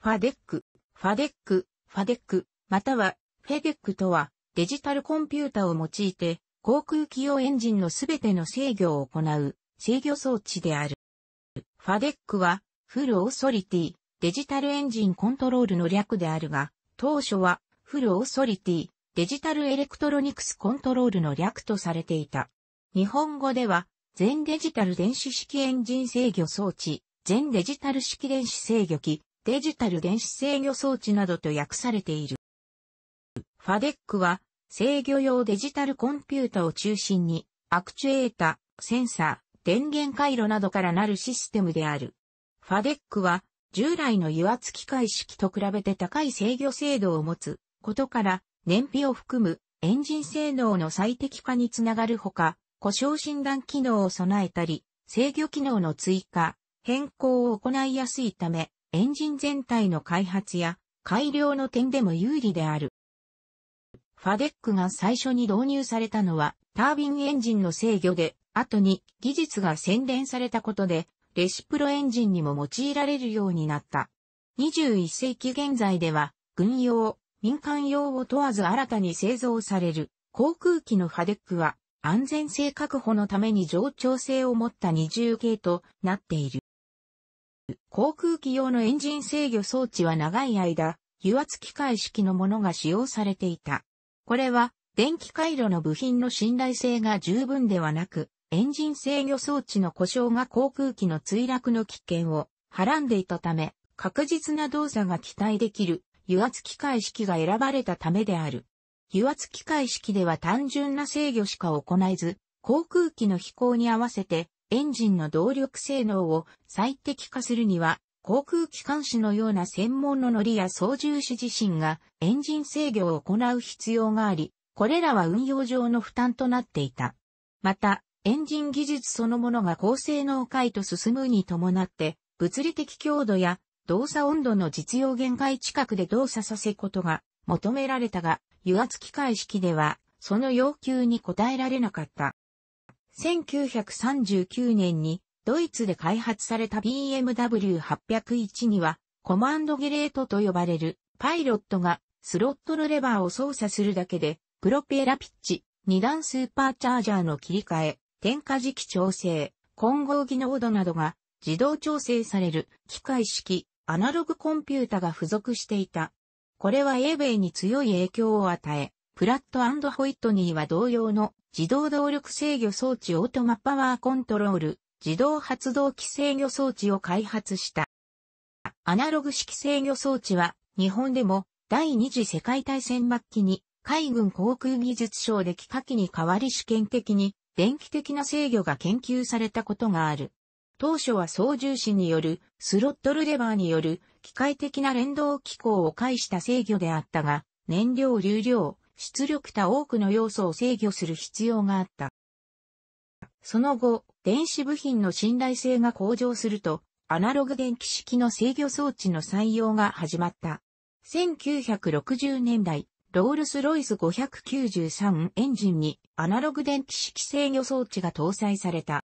ファデック、ファデック、ファデック、またはフェデックとはデジタルコンピュータを用いて航空機用エンジンのすべての制御を行う制御装置である。ファデックはフルオーソリティ、デジタルエンジンコントロールの略であるが、当初はフルオーソリティ、デジタルエレクトロニクスコントロールの略とされていた。日本語では全デジタル電子式エンジン制御装置、全デジタル式電子制御機、デジタル電子制御装置などと訳されている。ファデックは制御用デジタルコンピュータを中心にアクチュエータ、センサー、電源回路などからなるシステムである。ファデックは従来の油圧機械式と比べて高い制御精度を持つことから燃費を含むエンジン性能の最適化につながるほか、故障診断機能を備えたり、制御機能の追加、変更を行いやすいため、エンジン全体の開発や改良の点でも有利である。ファデックが最初に導入されたのはタービンエンジンの制御で、後に技術が洗練されたことで、レシプロエンジンにも用いられるようになった。21世紀現在では、軍用、民間用を問わず新たに製造される航空機のファデックは安全性確保のために上調性を持った二重系となっている。航空機用のエンジン制御装置は長い間、油圧機械式のものが使用されていた。これは、電気回路の部品の信頼性が十分ではなく、エンジン制御装置の故障が航空機の墜落の危険をはらんでいたため、確実な動作が期待できる油圧機械式が選ばれたためである。油圧機械式では単純な制御しか行えず、航空機の飛行に合わせてエンジンの動力性能を最適化するには、航空機関士のような専門の乗りや操縦士自身がエンジン制御を行う必要があり、これらは運用上の負担となっていた。また、エンジン技術そのものが高性能化へと進むに伴って、物理的強度や動作温度の実用限界近くで動作させることが求められたが、油圧機械式では、その要求に応えられなかった。1939年にドイツで開発された BMW801 にはコマンドゲレートと呼ばれるパイロットがスロットルレバーを操作するだけでプロペラピッチ、二段スーパーチャージャーの切り替え、点火時期調整、混合技能度などが自動調整される機械式アナログコンピュータが付属していた。これは英米に強い影響を与え、プラットホイットニーは同様の自動動力制御装置オートマパワーコントロール、自動発動機制御装置を開発した。アナログ式制御装置は、日本でも第二次世界大戦末期に海軍航空技術省で機械機に代わり試験的に電気的な制御が研究されたことがある。当初は操縦士によるスロットルレバーによる機械的な連動機構を介した制御であったが、燃料流量、出力多多くの要素を制御する必要があった。その後、電子部品の信頼性が向上すると、アナログ電気式の制御装置の採用が始まった。1960年代、ロールス・ロイス593エンジンにアナログ電気式制御装置が搭載された。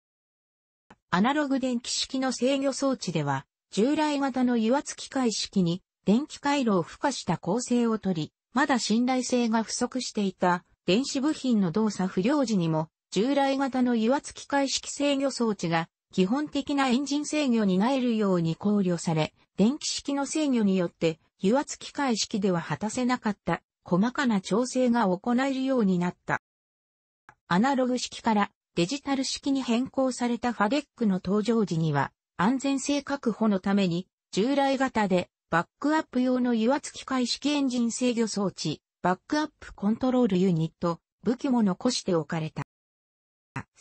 アナログ電気式の制御装置では、従来型の油圧機械式に電気回路を付加した構成をとり、まだ信頼性が不足していた電子部品の動作不良時にも、従来型の油圧機械式制御装置が基本的なエンジン制御になえるように考慮され、電気式の制御によって油圧機械式では果たせなかった細かな調整が行えるようになった。アナログ式からデジタル式に変更されたファデックの登場時には安全性確保のために従来型でバックアップ用の油圧機械式エンジン制御装置、バックアップコントロールユニット、武器も残しておかれた。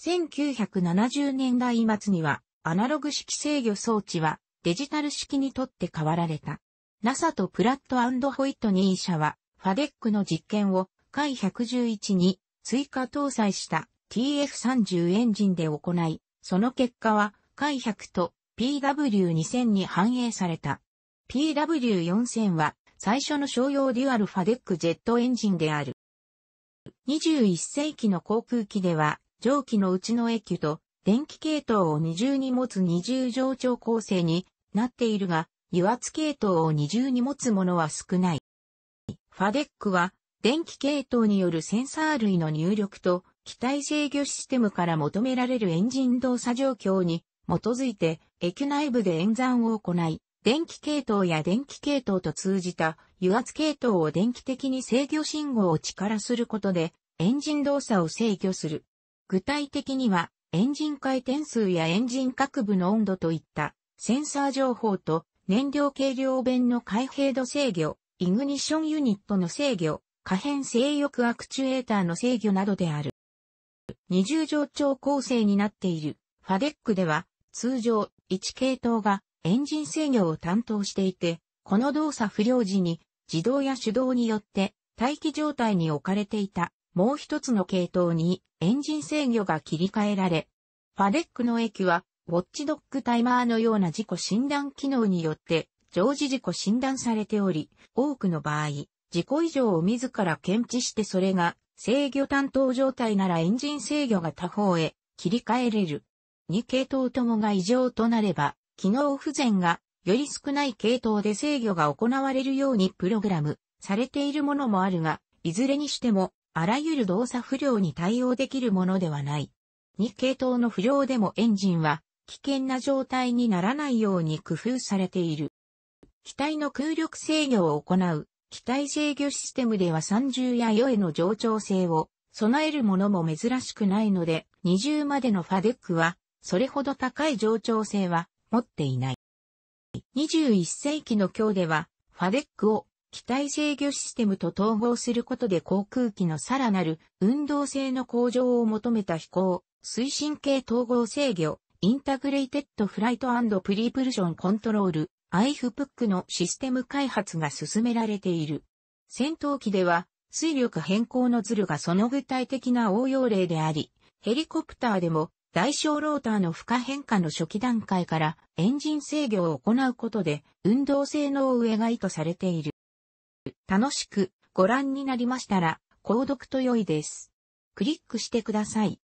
1970年代末には、アナログ式制御装置はデジタル式にとって変わられた。NASA とプラットホイットニー社は、ファデックの実験を、回111に追加搭載した TF30 エンジンで行い、その結果は、回100と PW2000 に反映された。PW4000 は最初の商用デュアルファデックジェットエンジンである。21世紀の航空機では、蒸気のうちの液と電気系統を二重に持つ二重上長構成になっているが、油圧系統を二重に持つものは少ない。ファデックは電気系統によるセンサー類の入力と機体制御システムから求められるエンジン動作状況に基づいて、液内部で演算を行い、電気系統や電気系統と通じた油圧系統を電気的に制御信号を力することでエンジン動作を制御する。具体的にはエンジン回転数やエンジン各部の温度といったセンサー情報と燃料軽量弁の開閉度制御、イグニッションユニットの制御、可変制翼アクチュエーターの制御などである。二重上長構成になっているファデックでは通常1系統がエンジン制御を担当していて、この動作不良時に自動や手動によって待機状態に置かれていたもう一つの系統にエンジン制御が切り替えられ、ファデックの駅はウォッチドッグタイマーのような自己診断機能によって常時自己診断されており、多くの場合、自己異常を自ら検知してそれが制御担当状態ならエンジン制御が他方へ切り替えれる。2系統ともが異常となれば、機能不全がより少ない系統で制御が行われるようにプログラムされているものもあるが、いずれにしてもあらゆる動作不良に対応できるものではない。2系統の不良でもエンジンは危険な状態にならないように工夫されている。機体の空力制御を行う機体制御システムでは30や余への冗長性を備えるものも珍しくないので、20までのファデックはそれほど高い冗長性は持っていない。21世紀の今日では、ファデックを機体制御システムと統合することで航空機のさらなる運動性の向上を求めた飛行、推進系統合制御、インタグレイテッドフライトプリープルションコントロール、IFPUC のシステム開発が進められている。戦闘機では、水力変更のズルがその具体的な応用例であり、ヘリコプターでも大小ローターの負荷変化の初期段階からエンジン制御を行うことで運動性能を上が意図されている。楽しくご覧になりましたら、購読と良いです。クリックしてください。